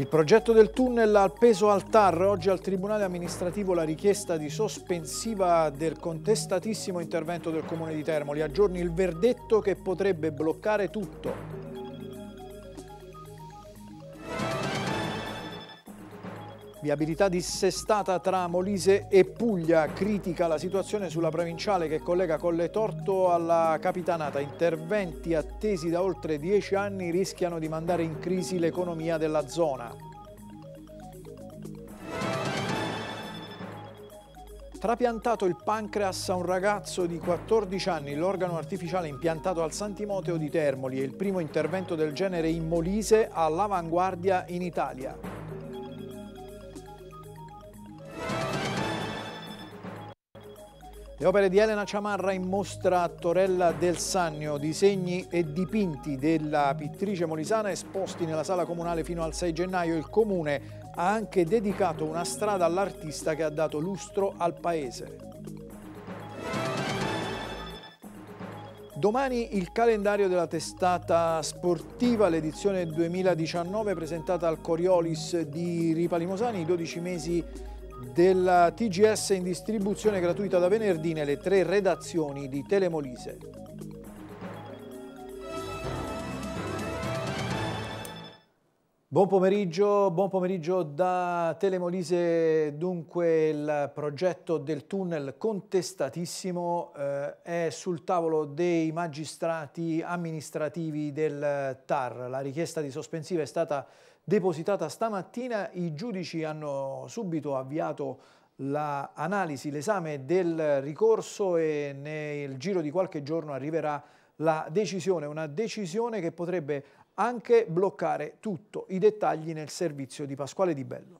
Il progetto del tunnel al peso al TAR, oggi al Tribunale amministrativo la richiesta di sospensiva del contestatissimo intervento del Comune di Termoli, a giorni il verdetto che potrebbe bloccare tutto. Viabilità dissestata tra Molise e Puglia, critica la situazione sulla provinciale che collega Colle Torto alla Capitanata. Interventi attesi da oltre dieci anni rischiano di mandare in crisi l'economia della zona. Trapiantato il pancreas a un ragazzo di 14 anni, l'organo artificiale impiantato al Santimoteo di Termoli è il primo intervento del genere in Molise all'avanguardia in Italia. Le opere di Elena Ciamarra in mostra a Torella del Sannio, disegni e dipinti della pittrice molisana esposti nella sala comunale fino al 6 gennaio. Il comune ha anche dedicato una strada all'artista che ha dato lustro al paese. Domani il calendario della testata sportiva, l'edizione 2019 presentata al Coriolis di Ripa Limosani, i 12 mesi della TGS in distribuzione gratuita da venerdì nelle tre redazioni di Telemolise. Buon pomeriggio, buon pomeriggio da Telemolise, dunque il progetto del tunnel contestatissimo eh, è sul tavolo dei magistrati amministrativi del TAR. La richiesta di sospensiva è stata depositata stamattina, i giudici hanno subito avviato l'analisi, l'esame del ricorso e nel giro di qualche giorno arriverà la decisione, una decisione che potrebbe anche bloccare tutto, i dettagli nel servizio di Pasquale Di Bello.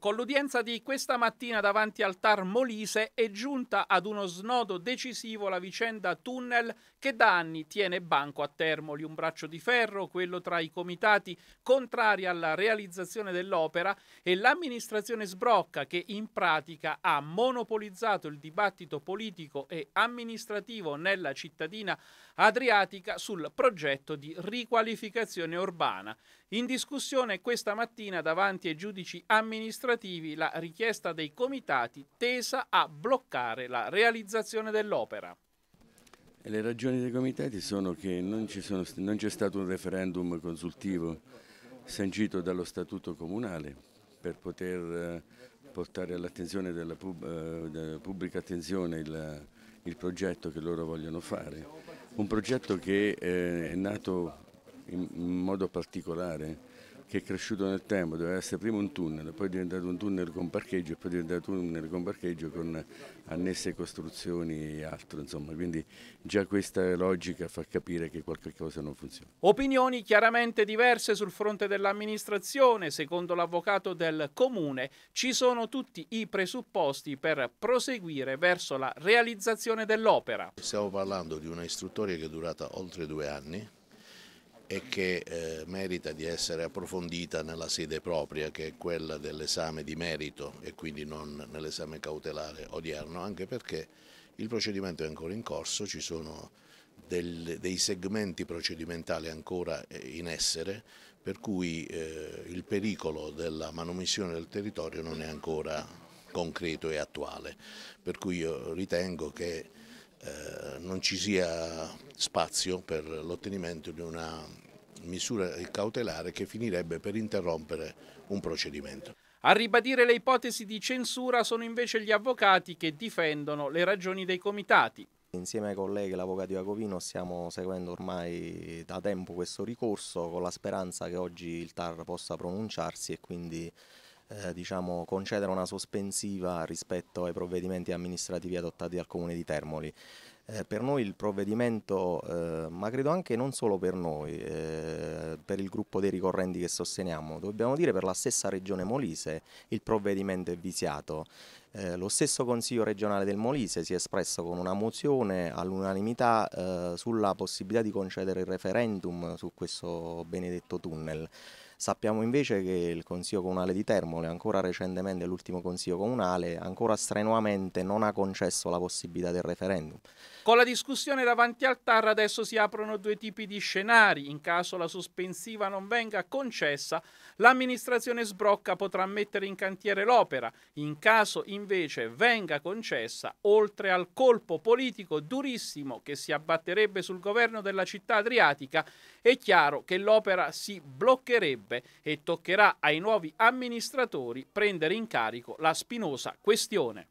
Con l'udienza di questa mattina davanti al Tar Molise è giunta ad uno snodo decisivo la vicenda tunnel che da anni tiene banco a Termoli, un braccio di ferro, quello tra i comitati contrari alla realizzazione dell'opera e l'amministrazione sbrocca che in pratica ha monopolizzato il dibattito politico e amministrativo nella cittadina adriatica sul progetto di riqualificazione urbana. In discussione questa mattina davanti ai giudici amministrativi la richiesta dei comitati tesa a bloccare la realizzazione dell'opera. Le ragioni dei comitati sono che non, c'è stato un referendum consultivo sancito dallo statuto comunale per poter eh, portare all'attenzione eh, della, pubblica attenzione il, il, progetto che loro vogliono fare. Un progetto che eh, è nato in modo particolare che è cresciuto nel tempo, doveva essere prima un tunnel, poi è diventato un tunnel con parcheggio, poi è diventato un tunnel con parcheggio con annesse costruzioni e altro, insomma, quindi già questa logica fa capire che qualche cosa non funziona. Opinioni chiaramente diverse sul fronte dell'amministrazione, secondo l'avvocato del comune ci sono tutti i presupposti per proseguire verso la realizzazione dell'opera. Stiamo parlando di una istruttoria che è durata oltre due anni, e che eh, merita di essere approfondita nella sede propria che è quella dell'esame di merito e quindi non nell'esame cautelare odierno, anche perché il procedimento è ancora in corso, ci sono del, dei segmenti procedimentali ancora eh, in essere, per cui eh, il pericolo della manomissione del territorio non è ancora concreto e attuale, per cui io ritengo che eh, non ci sia spazio per l'ottenimento di una misura cautelare che finirebbe per interrompere un procedimento. A ribadire le ipotesi di censura sono invece gli avvocati che difendono le ragioni dei comitati. Insieme ai colleghi e l'avvocato Iacovino stiamo seguendo ormai da tempo questo ricorso con la speranza che oggi il TAR possa pronunciarsi e quindi eh, diciamo, concedere una sospensiva rispetto ai provvedimenti amministrativi adottati dal Comune di Termoli. Eh, per noi il provvedimento, eh, ma credo anche non solo per noi, eh, per il gruppo dei ricorrenti che sosteniamo, dobbiamo dire per la stessa regione Molise il provvedimento è viziato. Eh, lo stesso Consiglio regionale del Molise si è espresso con una mozione all'unanimità eh, sulla possibilità di concedere il referendum su questo benedetto tunnel. Sappiamo invece che il Consiglio Comunale di Termole, ancora recentemente l'ultimo Consiglio Comunale, ancora strenuamente non ha concesso la possibilità del referendum. Con la discussione davanti al TAR adesso si aprono due tipi di scenari. In caso la sospensiva non venga concessa, l'amministrazione sbrocca potrà mettere in cantiere l'opera. In caso invece venga concessa, oltre al colpo politico durissimo che si abbatterebbe sul governo della città adriatica, è chiaro che l'opera si bloccherebbe e toccherà ai nuovi amministratori prendere in carico la spinosa questione.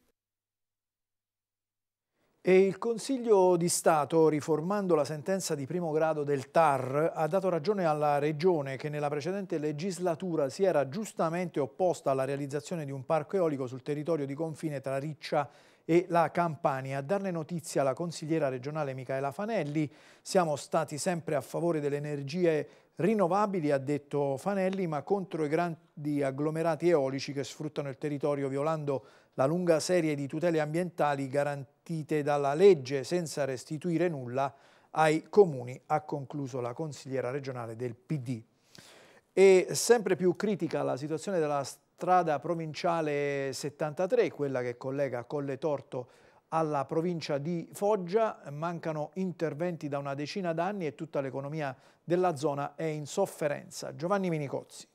E il Consiglio di Stato, riformando la sentenza di primo grado del TAR, ha dato ragione alla Regione che nella precedente legislatura si era giustamente opposta alla realizzazione di un parco eolico sul territorio di confine tra Riccia e la Campania. A darne notizia la consigliera regionale Michaela Fanelli, siamo stati sempre a favore delle energie rinnovabili, ha detto Fanelli, ma contro i grandi agglomerati eolici che sfruttano il territorio violando la lunga serie di tutele ambientali garantite garantite dalla legge senza restituire nulla ai comuni, ha concluso la consigliera regionale del PD. E sempre più critica la situazione della strada provinciale 73, quella che collega Colle Torto alla provincia di Foggia, mancano interventi da una decina d'anni e tutta l'economia della zona è in sofferenza. Giovanni Minicozzi.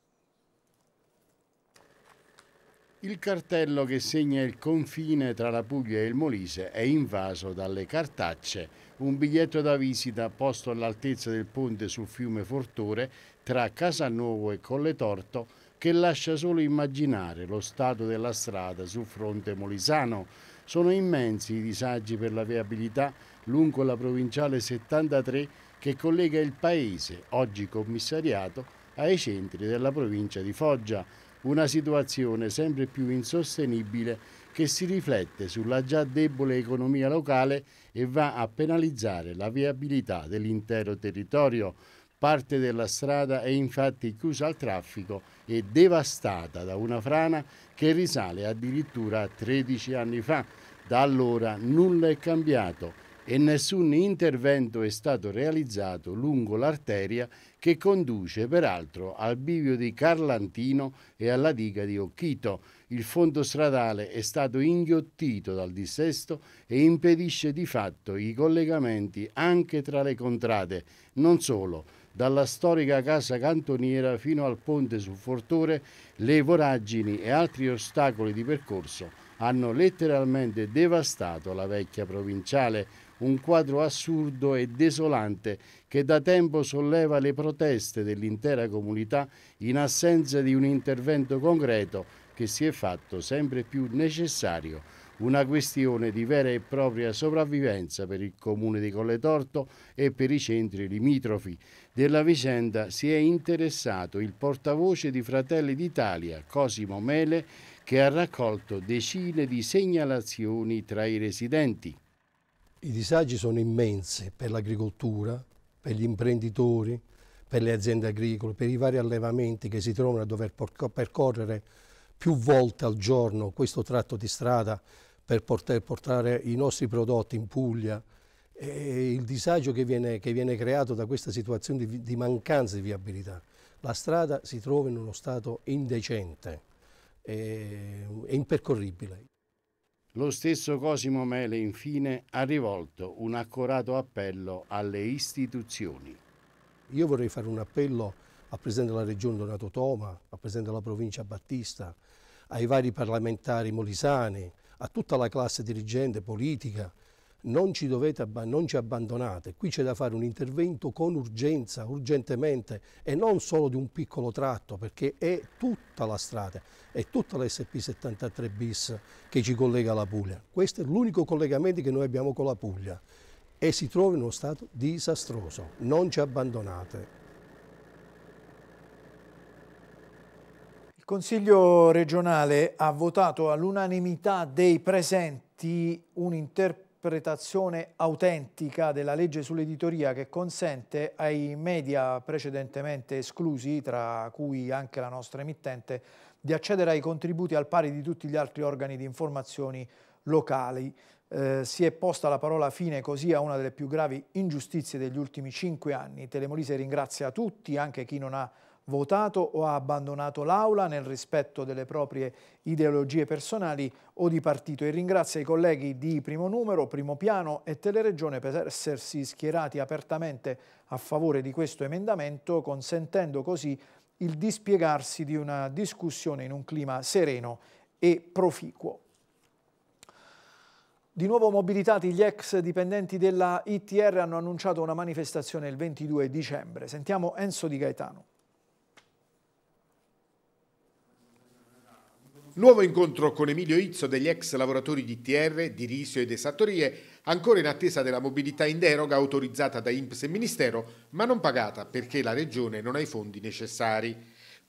Il cartello che segna il confine tra la Puglia e il Molise è invaso dalle cartacce, un biglietto da visita posto all'altezza del ponte sul fiume Fortore tra Casanovo e Colletorto che lascia solo immaginare lo stato della strada sul fronte molisano. Sono immensi i disagi per la viabilità lungo la provinciale 73 che collega il paese, oggi commissariato, ai centri della provincia di Foggia una situazione sempre più insostenibile che si riflette sulla già debole economia locale e va a penalizzare la viabilità dell'intero territorio. Parte della strada è infatti chiusa al traffico e devastata da una frana che risale addirittura a 13 anni fa. Da allora nulla è cambiato e nessun intervento è stato realizzato lungo l'arteria che conduce peraltro al bivio di Carlantino e alla diga di Occhito. Il fondo stradale è stato inghiottito dal dissesto e impedisce di fatto i collegamenti anche tra le contrade, non solo dalla storica casa cantoniera fino al ponte sul Fortore, le voragini e altri ostacoli di percorso hanno letteralmente devastato la vecchia provinciale un quadro assurdo e desolante che da tempo solleva le proteste dell'intera comunità in assenza di un intervento concreto che si è fatto sempre più necessario, una questione di vera e propria sopravvivenza per il comune di Colletorto e per i centri limitrofi. Della vicenda si è interessato il portavoce di Fratelli d'Italia, Cosimo Mele, che ha raccolto decine di segnalazioni tra i residenti. I disagi sono immensi per l'agricoltura, per gli imprenditori, per le aziende agricole, per i vari allevamenti che si trovano a dover percorrere più volte al giorno questo tratto di strada per poter portare i nostri prodotti in Puglia e il disagio che viene, che viene creato da questa situazione di, di, mancanza di viabilità. La strada si trova in uno stato indecente, è, è impercorribile. Lo stesso Cosimo Mele infine ha rivolto un accorato appello alle istituzioni. Io vorrei fare un appello al Presidente della Regione Donato Toma, al Presidente della Provincia Battista, ai vari parlamentari molisani, a tutta la classe dirigente politica, non ci, dovete, non ci abbandonate, qui c'è da fare un intervento con urgenza, urgentemente e non solo di un piccolo tratto perché è tutta la strada, è tutta la SP 73 bis che ci collega alla Puglia. Questo è l'unico collegamento che noi abbiamo con la Puglia e si trova in uno stato disastroso, non ci abbandonate. Il Consiglio regionale ha votato all'unanimità dei presenti un'interpretazione un'interpretazione autentica della legge sull'editoria che consente ai media precedentemente esclusi, tra cui anche la nostra emittente, di accedere ai contributi al pari di tutti gli altri organi di informazioni locali. Eh, si è posta la parola fine così a una delle più gravi ingiustizie degli ultimi cinque anni. Telemolise ringrazia tutti, anche chi non ha votato o ha abbandonato l'Aula nel rispetto delle proprie ideologie personali o di partito e ringrazia i colleghi di Primo Numero, Primo Piano e Teleregione per essersi schierati apertamente a favore di questo emendamento, consentendo così il dispiegarsi di una discussione in un clima sereno e proficuo. Di nuovo mobilitati gli ex dipendenti della ITR hanno annunciato una manifestazione il 22 dicembre. Sentiamo Enzo Di Gaetano. Nuovo incontro con Emilio Izzo degli ex lavoratori di TR, di Risio ed Esattorie, ancora in attesa della mobilità in deroga autorizzata da INPS e Ministero, ma non pagata perché la Regione non ha i fondi necessari.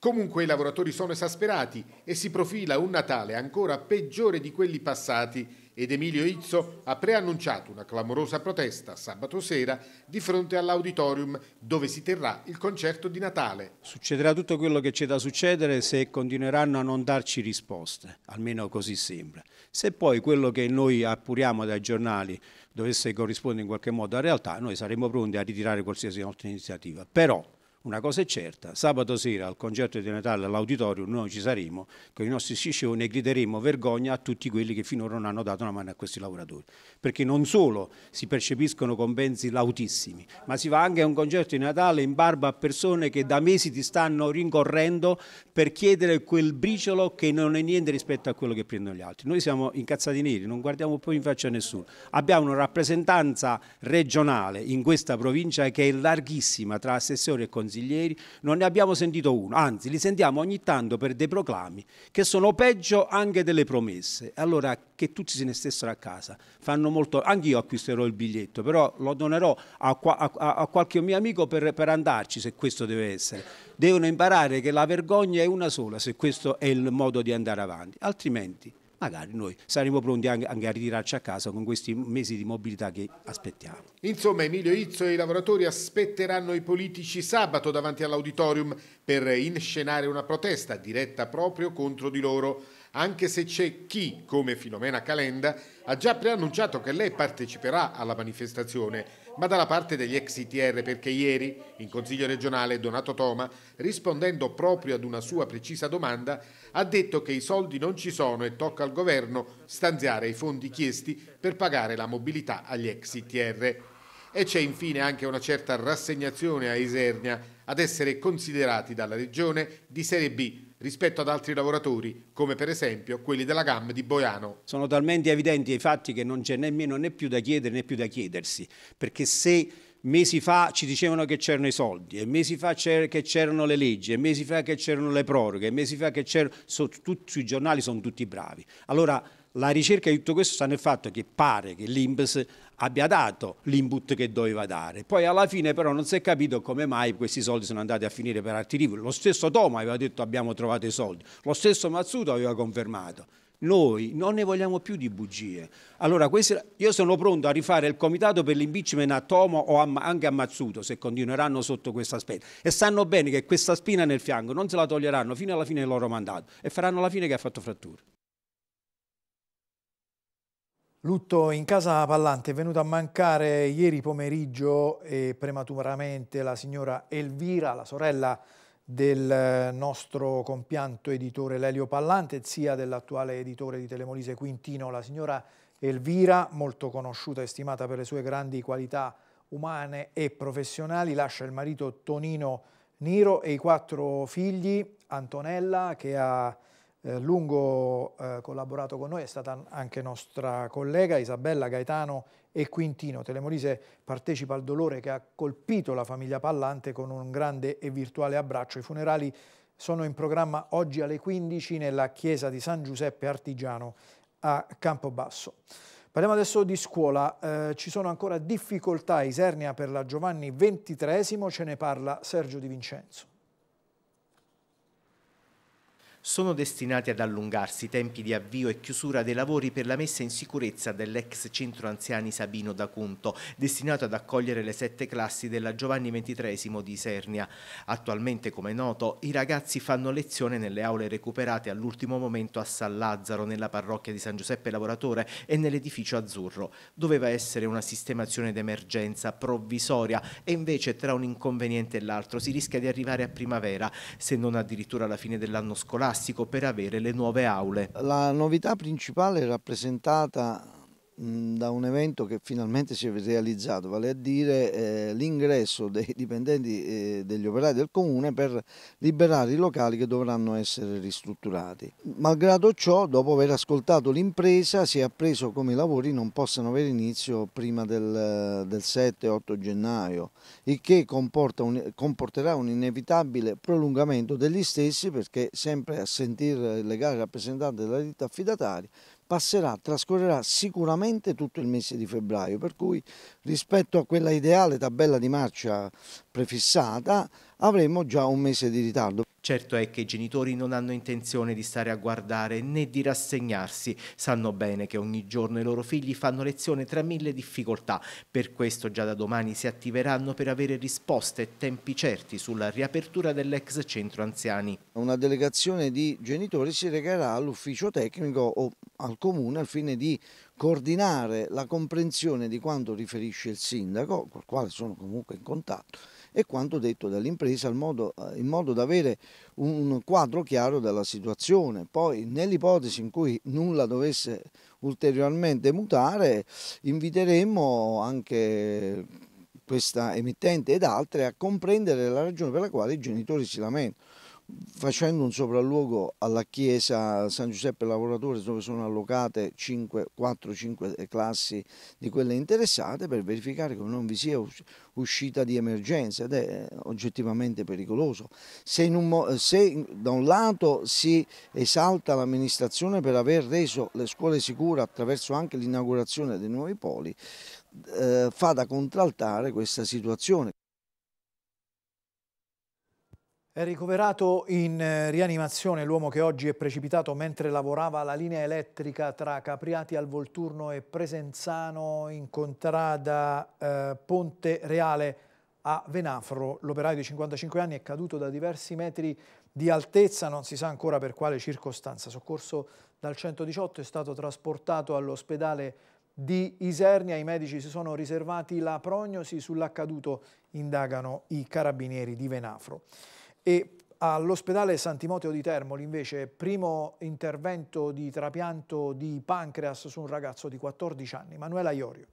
Comunque i lavoratori sono esasperati e si profila un Natale ancora peggiore di quelli passati ed Emilio Izzo ha preannunciato una clamorosa protesta sabato sera di fronte all'auditorium dove si terrà il concerto di Natale. Succederà tutto quello che c'è da succedere se continueranno a non darci risposte, almeno così sembra. Se poi quello che noi appuriamo dai giornali dovesse corrispondere in qualche modo alla realtà, noi saremmo pronti a ritirare qualsiasi nostra iniziativa. Però una cosa è certa, sabato sera al concerto di Natale all'auditorium noi ci saremo con i nostri sciscioni e grideremo vergogna a tutti quelli che finora non hanno dato una mano a questi lavoratori, perché non solo si percepiscono compensi lautissimi, ma si va anche a un concerto di Natale in barba a persone che da mesi ti stanno rincorrendo per chiedere quel briciolo che non è niente rispetto a quello che prendono gli altri. Noi siamo incazzati neri, non guardiamo poi in faccia a nessuno. Abbiamo una rappresentanza regionale in questa provincia che è larghissima tra assessore e consigliere consiglieri, non ne abbiamo sentito uno, anzi li sentiamo ogni tanto per dei proclami che sono peggio anche delle promesse. Allora che tutti se ne stessero a casa, fanno molto, anche io acquisterò il biglietto, però lo donerò a, a, a qualche mio amico per, per andarci se questo deve essere. Devono imparare che la vergogna è una sola se questo è il modo di andare avanti, altrimenti magari noi saremo pronti anche, a ritirarci a casa con questi mesi di mobilità che aspettiamo. Insomma Emilio Izzo e i lavoratori aspetteranno i politici sabato davanti all'auditorium per inscenare una protesta diretta proprio contro di loro anche se c'è chi, come Filomena Calenda, ha già preannunciato che lei parteciperà alla manifestazione, ma dalla parte degli ex ITR perché ieri, in Consiglio regionale, Donato Toma, rispondendo proprio ad una sua precisa domanda, ha detto che i soldi non ci sono e tocca al governo stanziare i fondi chiesti per pagare la mobilità agli ex ITR. E c'è infine anche una certa rassegnazione a Isernia ad essere considerati dalla regione di serie B rispetto ad altri lavoratori, come per esempio quelli della GAM di Boiano. Sono talmente evidenti i fatti che non c'è nemmeno né più da chiedere né più da chiedersi, perché se mesi fa ci dicevano che c'erano i soldi, e mesi fa che c'erano le leggi, e mesi fa che c'erano le proroghe, e mesi fa che c'erano... tutti, sui giornali sono tutti bravi. Allora la ricerca di tutto questo sta nel fatto che pare che l'Inps abbia dato l'input che doveva dare. Poi alla fine però non si è capito come mai questi soldi sono andati a finire per altri libri. Lo stesso Toma aveva detto abbiamo trovato i soldi, lo stesso Mazzuto aveva confermato. Noi non ne vogliamo più di bugie. Allora, questi, io sono pronto a rifare il comitato per l'impeachment a Tomo o a, anche a Mazzuto se continueranno sotto questa aspetto. E sanno bene che questa spina nel fianco non se la toglieranno fino alla fine del loro mandato e faranno la fine che ha fatto Frattura. Lutto in casa Pallante, è venuta a mancare ieri pomeriggio e prematuramente la signora Elvira, la sorella del eh, nostro compianto editore Lelio Pallante, zia dell'attuale editore di Telemolise Quintino, la signora Elvira, molto conosciuta e stimata per le sue grandi qualità umane e professionali, lascia il marito Tonino Niro e i quattro figli, Antonella che ha eh, lungo eh, collaborato con noi è stata anche nostra collega Isabella Gaetano e Quintino. Telemolise partecipa al dolore che ha colpito la famiglia Pallante con un grande e virtuale abbraccio. I funerali sono in programma oggi alle 15 nella chiesa di San Giuseppe Artigiano a Campobasso. Parliamo adesso di scuola, eh, ci sono ancora difficoltà a Isernia per la Giovanni XXIII, ce ne parla Sergio Di Vincenzo sono destinati ad allungarsi i tempi di avvio e chiusura dei lavori per la messa in sicurezza dell'ex centro anziani Sabino da Cunto, destinato ad accogliere le sette classi della Giovanni XXIII di Isernia. Attualmente, come noto, i ragazzi fanno lezione nelle aule recuperate all'ultimo momento a San Lazzaro, nella parrocchia di San Giuseppe Lavoratore e nell'edificio Azzurro. Doveva essere una sistemazione d'emergenza provvisoria e invece tra un inconveniente e l'altro si rischia di arrivare a primavera, se non addirittura alla fine dell'anno scolastico scolastico per avere le nuove aule. La novità principale è rappresentata da un evento che finalmente si è realizzato, vale a dire eh, l'ingresso dei dipendenti eh, degli operai del comune per liberare i locali che dovranno essere ristrutturati. Malgrado ciò, dopo aver ascoltato l'impresa, si è appreso come i lavori non possano avere inizio prima del, del 7-8 gennaio, il che un, comporterà un inevitabile prolungamento degli stessi perché sempre a sentire il legale rappresentante della ditta affidataria passerà, trascorrerà sicuramente tutto il mese di febbraio, per cui rispetto a quella ideale tabella di marcia prefissata avremo già un mese di ritardo. Certo è che i genitori non hanno intenzione di stare a guardare né di rassegnarsi, sanno bene che ogni giorno i loro figli fanno lezione tra mille difficoltà, per questo già da domani si attiveranno per avere risposte e tempi certi sulla riapertura dell'ex centro anziani. Una delegazione di genitori si recherà all'ufficio tecnico o al comune al fine di coordinare la comprensione di quanto riferisce il sindaco, col quale sono comunque in contatto, e quanto detto dall'impresa in modo eh, da avere un quadro chiaro della situazione. Poi nell'ipotesi in cui nulla dovesse ulteriormente mutare inviteremmo anche questa emittente ed altre a comprendere la ragione per la quale i genitori si lamentano facendo un sopralluogo alla chiesa San Giuseppe Lavoratore dove sono allocate 4-5 classi di quelle interessate per verificare che non vi sia uscita di emergenza ed è oggettivamente pericoloso. Se, un, se da un lato si esalta l'amministrazione per aver reso le scuole sicure attraverso anche l'inaugurazione dei nuovi poli, eh, fa da contraltare questa situazione. È ricoverato in eh, rianimazione l'uomo che oggi è precipitato mentre lavorava alla linea elettrica tra Capriati al Volturno e Presenzano in contrada eh, Ponte Reale a Venafro. L'operaio di 55 anni è caduto da diversi metri di altezza, non si sa ancora per quale circostanza. Soccorso dal 118 è stato trasportato all'ospedale di Isernia. I medici si sono riservati la prognosi sull'accaduto, indagano i carabinieri di Venafro. E all'ospedale San Timoteo di Termoli invece primo intervento di trapianto di pancreas su un ragazzo di 14 anni, Manuela Iorio.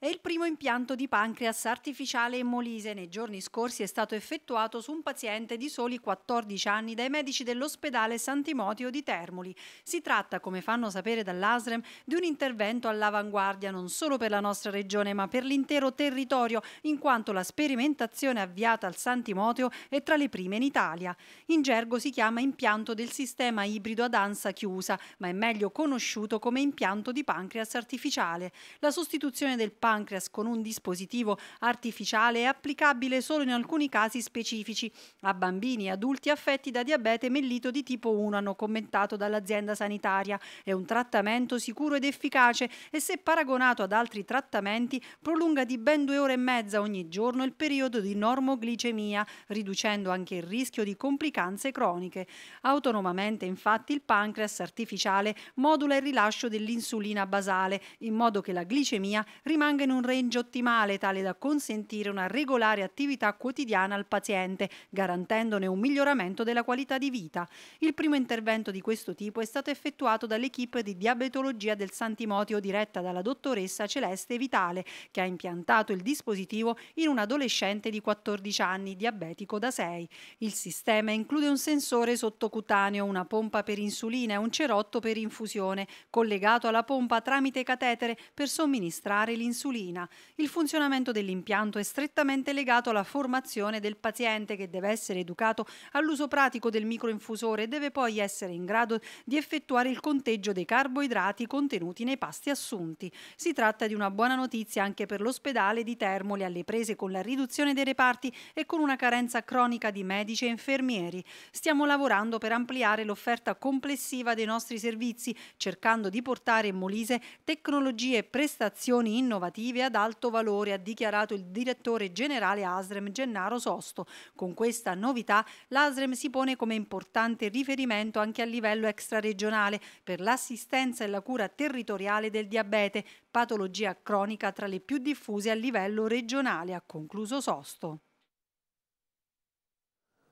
È il primo impianto di pancreas artificiale in Molise nei giorni scorsi è stato effettuato su un paziente di soli 14 anni dai medici dell'ospedale Sant'Imotio di Termoli. Si tratta, come fanno sapere dall'ASREM, di un intervento all'avanguardia non solo per la nostra regione ma per l'intero territorio, in quanto la sperimentazione avviata al Sant'Imotio è tra le prime in Italia. In gergo si chiama impianto del sistema ibrido ad ansa chiusa, ma è meglio conosciuto come impianto di pancreas artificiale. La sostituzione del pancreas pancreas con un dispositivo artificiale è applicabile solo in alcuni casi specifici a bambini e adulti affetti da diabete mellito di tipo 1, hanno commentato dall'azienda sanitaria. È un trattamento sicuro ed efficace e se paragonato ad altri trattamenti prolunga di ben due ore e mezza ogni giorno il periodo di normoglicemia, riducendo anche il rischio di complicanze croniche. Autonomamente infatti il pancreas artificiale modula il rilascio dell'insulina basale in modo che la glicemia rimanga rimanga in un range ottimale tale da consentire una regolare attività quotidiana al paziente, garantendone un miglioramento della qualità di vita. Il primo intervento di questo tipo è stato effettuato dall'equipe di diabetologia del Santimotio diretta dalla dottoressa Celeste Vitale, che ha impiantato il dispositivo in un adolescente di 14 anni diabetico da 6. Il sistema include un sensore sottocutaneo, una pompa per insulina e un cerotto per infusione, collegato alla pompa tramite catetere per somministrare l'insulina insulina. Il funzionamento dell'impianto è strettamente legato alla formazione del paziente che deve essere educato all'uso pratico del microinfusore e deve poi essere in grado di effettuare il conteggio dei carboidrati contenuti nei pasti assunti. Si tratta di una buona notizia anche per l'ospedale di Termoli alle prese con la riduzione dei reparti e con una carenza cronica di medici e infermieri. Stiamo lavorando per ampliare l'offerta complessiva dei nostri servizi, cercando di portare in Molise tecnologie e prestazioni innovative informative ad alto valore, ha dichiarato il direttore generale ASREM Gennaro Sosto. Con questa novità l'ASREM si pone come importante riferimento anche a livello extraregionale per l'assistenza e la cura territoriale del diabete, patologia cronica tra le più diffuse a livello regionale, ha concluso Sosto.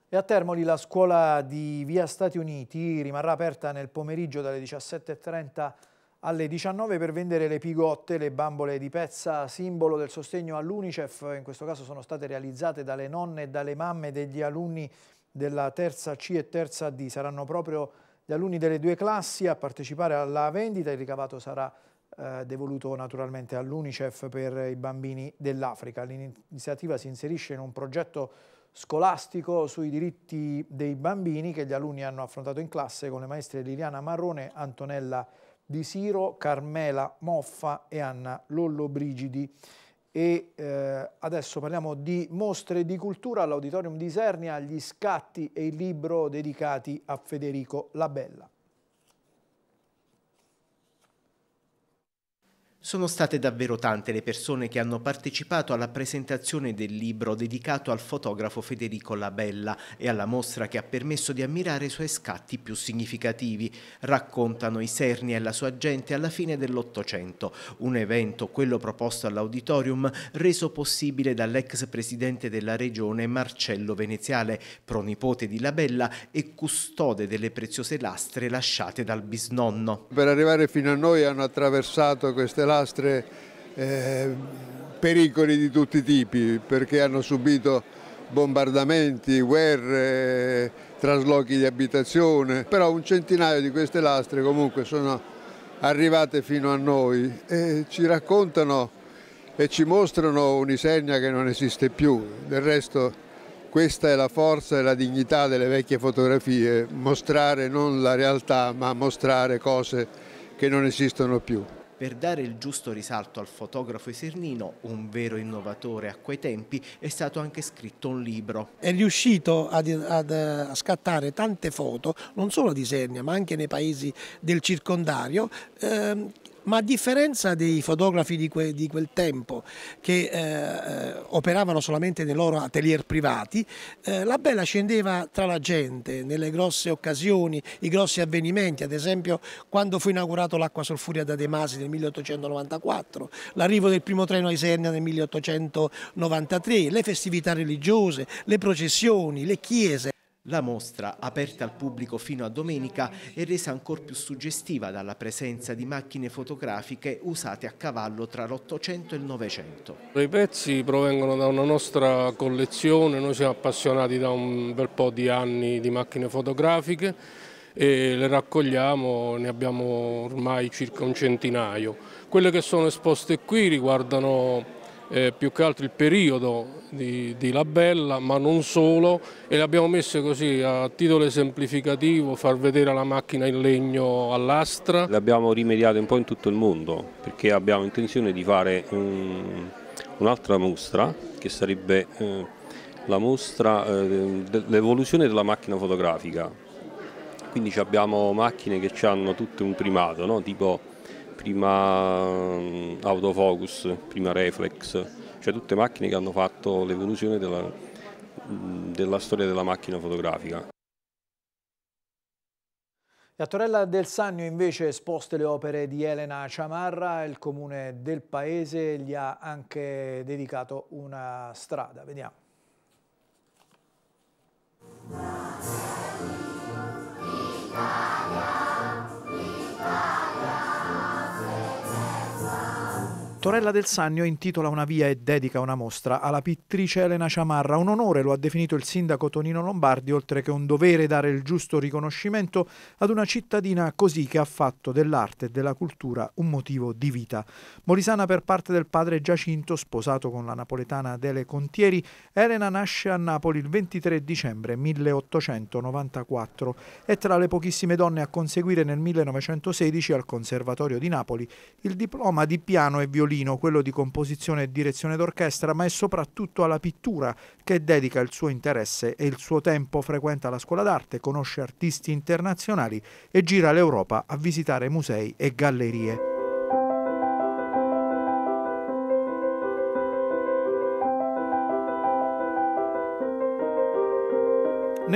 E a Termoli la scuola di Via Stati Uniti rimarrà aperta nel pomeriggio dalle 17.30 alle 19 per vendere le pigotte, le bambole di pezza, simbolo del sostegno all'Unicef, in questo caso sono state realizzate dalle nonne e dalle mamme degli alunni della terza C e terza D. Saranno proprio gli alunni delle due classi a partecipare alla vendita, il ricavato sarà eh, devoluto naturalmente all'Unicef per i bambini dell'Africa. L'iniziativa si inserisce in un progetto scolastico sui diritti dei bambini che gli alunni hanno affrontato in classe con le maestre Liliana Marrone, Antonella di Siro, Carmela Moffa e Anna Lollobrigidi. E eh, adesso parliamo di mostre di cultura all'Auditorium di Isernia, gli scatti e il libro dedicati a Federico Labella. Sono state davvero tante le persone che hanno partecipato alla presentazione del libro dedicato al fotografo Federico Labella e alla mostra che ha permesso di ammirare i suoi scatti più significativi, raccontano i Serni e la sua gente alla fine dell'Ottocento, un evento, quello proposto all'auditorium, reso possibile dall'ex presidente della regione Marcello Veneziale, pronipote di Labella e custode delle preziose lastre lasciate dal bisnonno. Per arrivare fino a noi hanno attraversato queste lastre disastre, eh, pericoli di tutti i tipi perché hanno subito bombardamenti, guerre, traslochi di abitazione, però un centinaio di queste lastre comunque sono arrivate fino a noi e ci raccontano e ci mostrano un'Isernia che non esiste più. Del resto questa è la forza e la dignità delle vecchie fotografie, mostrare non la realtà ma mostrare cose che non esistono più per dare il giusto risalto al fotografo esernino, un vero innovatore a quei tempi, è stato anche scritto un libro. È riuscito ad, ad, eh, a scattare tante foto, non solo di Sernia, ma anche nei paesi del circondario, ehm, ma a differenza dei fotografi di, que di quel tempo che eh, eh, operavano solamente nei loro atelier privati, eh, la Bella scendeva tra la gente, nelle grosse occasioni, i grossi avvenimenti, ad esempio quando fu inaugurato l'acqua solfuria da De Masi nel 1894, l'arrivo del primo treno a Isernia nel 1893, le festività religiose, le processioni, le chiese. La mostra, aperta al pubblico fino a domenica, è resa ancora più suggestiva dalla presenza di macchine fotografiche usate a cavallo tra l'Ottocento e il Novecento. I pezzi provengono da una nostra collezione, noi siamo appassionati da un bel po' di anni di macchine fotografiche e le raccogliamo, ne abbiamo ormai circa un centinaio. Quelle che sono esposte qui riguardano eh, più che altro il periodo di, di Labella, ma non solo, e le abbiamo messe così a titolo esemplificativo, far vedere la macchina in legno all'astra. Le abbiamo rimediate un po' in tutto il mondo, perché abbiamo intenzione di fare un'altra mostra, che sarebbe eh, la mostra eh, dell'evoluzione della macchina fotografica. Quindi abbiamo macchine che hanno tutto un primato, no? tipo prima mm, autofocus, prima reflex, cioè tutte macchine che hanno fatto l'evoluzione della, mm, della storia della macchina fotografica. La Torella del Sannio invece esposte le opere di Elena Ciamarra, il comune del paese gli ha anche dedicato una strada. Vediamo. Italia, Italia. Torella del Sannio intitola una via e dedica una mostra alla pittrice Elena Ciamarra. Un onore lo ha definito il sindaco Tonino Lombardi, oltre che un dovere dare il giusto riconoscimento ad una cittadina così che ha fatto dell'arte e della cultura un motivo di vita. Molisana per parte del padre Giacinto, sposato con la napoletana Adele Contieri, Elena nasce a Napoli il 23 dicembre 1894. È tra le pochissime donne a conseguire nel 1916 al Conservatorio di Napoli il diploma di piano e violino Torino, quello di composizione e direzione d'orchestra, ma è soprattutto alla pittura che dedica il suo interesse e il suo tempo, frequenta la scuola d'arte, conosce artisti internazionali e gira l'Europa a visitare musei e gallerie.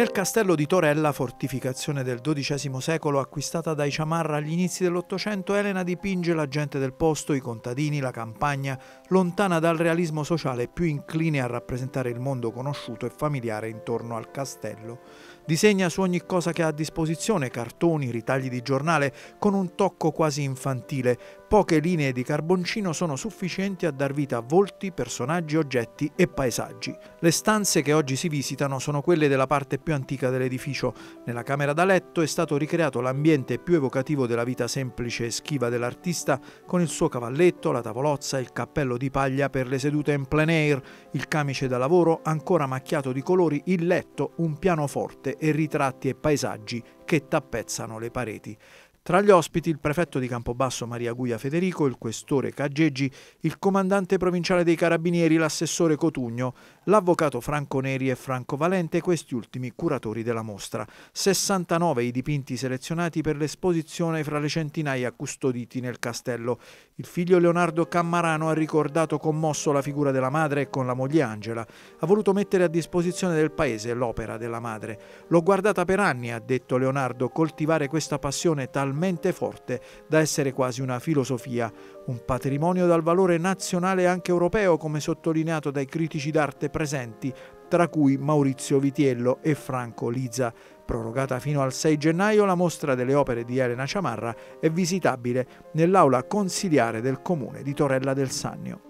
Nel castello di Torella, fortificazione del XII secolo acquistata dai Ciamarra agli inizi dell'Ottocento, Elena dipinge la gente del posto, i contadini, la campagna, lontana dal realismo sociale più incline a rappresentare il mondo conosciuto e familiare intorno al castello. Disegna su ogni cosa che ha a disposizione, cartoni, ritagli di giornale, con un tocco quasi infantile, poche linee di carboncino sono sufficienti a dar vita a volti, personaggi, oggetti e paesaggi. Le stanze che oggi si visitano sono quelle della parte più antica dell'edificio. Nella camera da letto è stato ricreato l'ambiente più evocativo della vita semplice e schiva dell'artista con il suo cavalletto, la tavolozza, il cappello di paglia per le sedute in plein air, il camice da lavoro ancora macchiato di colori, il letto, un pianoforte e ritratti e paesaggi che tappezzano le pareti. Tra gli ospiti il prefetto di Campobasso Maria Guglia Federico, il questore Caggeggi, il comandante provinciale dei Carabinieri, l'assessore Cotugno, l'avvocato Franco Neri e Franco Valente, questi ultimi curatori della mostra. 69 i dipinti selezionati per l'esposizione fra le centinaia custoditi nel castello. Il figlio Leonardo Cammarano ha ricordato commosso la figura della madre con la moglie Angela. Ha voluto mettere a disposizione del paese l'opera della madre. L'ho guardata per anni, ha detto Leonardo, coltivare questa passione talmente forte da essere quasi una filosofia un patrimonio dal valore nazionale e anche europeo, come sottolineato dai critici d'arte presenti, tra cui Maurizio Vitiello e Franco Lizza. Prorogata fino al 6 gennaio, la mostra delle opere di Elena Ciamarra è visitabile nell'aula consiliare del comune di Torella del Sannio.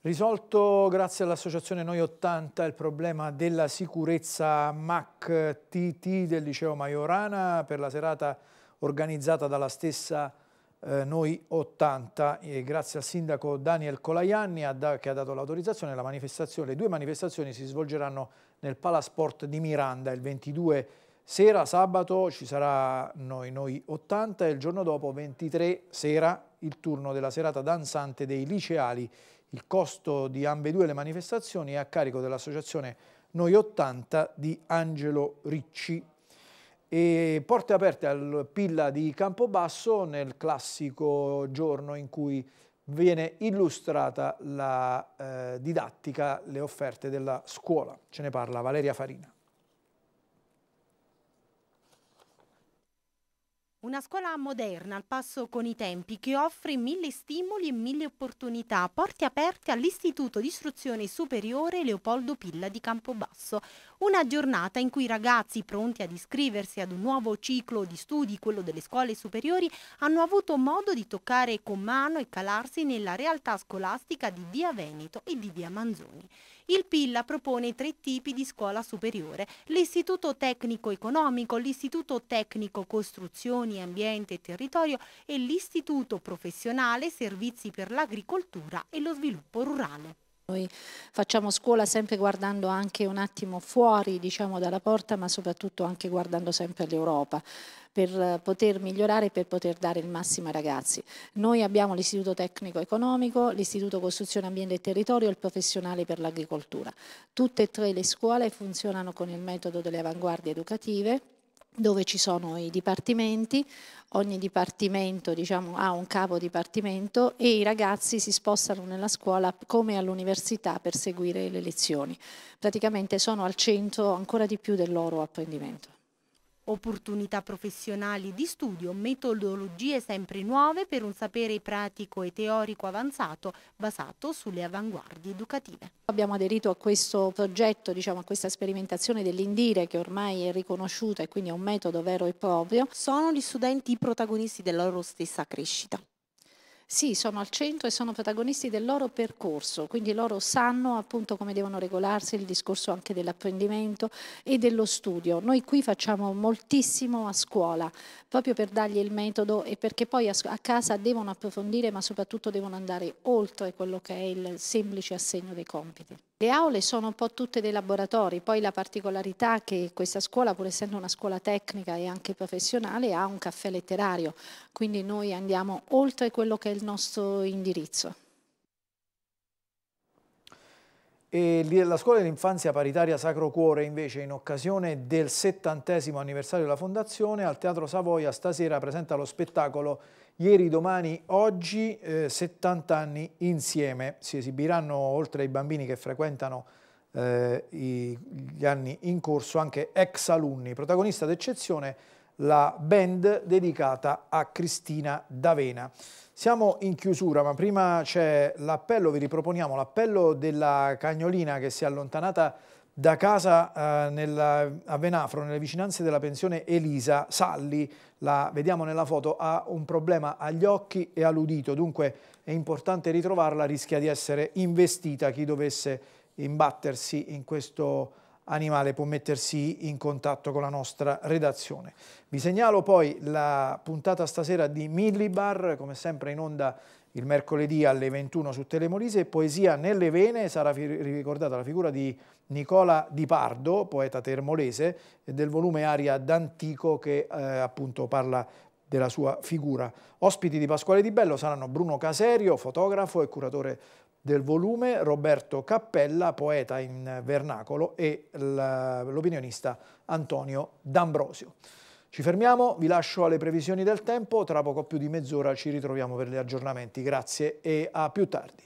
Risolto grazie all'associazione Noi 80 il problema della sicurezza MAC TT del liceo Maiorana per la serata organizzata dalla stessa eh, Noi 80 e grazie al sindaco Daniel Colaianni che ha dato l'autorizzazione la manifestazione, le due manifestazioni si svolgeranno nel Palasport di Miranda il 22 sera sabato ci sarà Noi, Noi 80 e il giorno dopo 23 sera il turno della serata danzante dei liceali il costo di ambedue le manifestazioni è a carico dell'associazione Noi 80 di Angelo Ricci e porte aperte al Pilla di Campobasso nel classico giorno in cui viene illustrata la eh, didattica, le offerte della scuola. Ce ne parla Valeria Farina. Una scuola moderna al passo con i tempi che offre mille stimoli e mille opportunità, porte aperte all'Istituto di Istruzione Superiore Leopoldo Pilla di Campobasso. Una giornata in cui i ragazzi pronti ad iscriversi ad un nuovo ciclo di studi, quello delle scuole superiori, hanno avuto modo di toccare con mano e calarsi nella realtà scolastica di Via Veneto e di Via Manzoni il Pilla propone tre tipi di scuola superiore, l'istituto tecnico-economico, l'istituto tecnico-costruzioni, ambiente e territorio e l'istituto professionale servizi per l'agricoltura e lo sviluppo rurale. Noi facciamo scuola sempre guardando anche un attimo fuori diciamo, dalla porta, ma soprattutto anche guardando sempre all'Europa per eh, poter migliorare e per poter dare il massimo ai ragazzi. Noi abbiamo l'Istituto Tecnico Economico, l'Istituto Costruzione Ambiente e Territorio e il Professionale per l'Agricoltura. Tutte e tre le scuole funzionano con il metodo delle avanguardie educative dove ci sono i dipartimenti, ogni dipartimento diciamo, ha un capo dipartimento e i ragazzi si spostano nella scuola come all'università per seguire le lezioni. Praticamente sono al centro ancora di più del loro apprendimento. Opportunità professionali di studio, metodologie sempre nuove per un sapere pratico e teorico avanzato basato sulle avanguardie educative. Abbiamo aderito a questo progetto, diciamo, a questa sperimentazione dell'Indire che ormai è riconosciuta e quindi è un metodo vero e proprio. Sono gli studenti i protagonisti della loro stessa crescita. Sì, sono al centro e sono protagonisti del loro percorso, quindi loro sanno appunto come devono regolarsi, il discorso anche dell'apprendimento e dello studio. Noi qui facciamo moltissimo a scuola, proprio per dargli il metodo e perché poi a casa devono approfondire ma soprattutto devono andare oltre quello che è il semplice assegno dei compiti. Le aule sono un po' tutte dei laboratori, poi la particolarità è che questa scuola, pur essendo una scuola tecnica e anche professionale, ha un caffè letterario, quindi noi andiamo oltre quello che è il nostro indirizzo. E la scuola dell'infanzia paritaria Sacro Cuore invece in occasione del settantesimo anniversario della fondazione al Teatro Savoia stasera presenta lo spettacolo Ieri, domani, oggi, eh, 70 anni insieme. Si esibiranno, oltre ai bambini che frequentano eh, i, gli anni in corso, anche ex alunni. Protagonista d'eccezione la band dedicata a Cristina D'Avena. Siamo in chiusura, ma prima c'è l'appello, vi riproponiamo l'appello della cagnolina che si è allontanata da casa eh, nella, a Venafro, nelle vicinanze della pensione Elisa Salli, la vediamo nella foto, ha un problema agli occhi e all'udito, dunque è importante ritrovarla, rischia di essere investita chi dovesse imbattersi in questo animale può mettersi in contatto con la nostra redazione. Vi segnalo poi la puntata stasera di Millibar, come sempre in onda il mercoledì alle 21 su Telemolise e Poesia nelle vene sarà ricordata la figura di Nicola Di Pardo, poeta termolese, del volume Aria d'Antico che eh, appunto parla della sua figura. Ospiti di Pasquale Di Bello saranno Bruno Caserio, fotografo e curatore del volume, Roberto Cappella, poeta in vernacolo e l'opinionista Antonio D'Ambrosio. Ci fermiamo, vi lascio alle previsioni del tempo, tra poco più di mezz'ora ci ritroviamo per gli aggiornamenti. Grazie e a più tardi.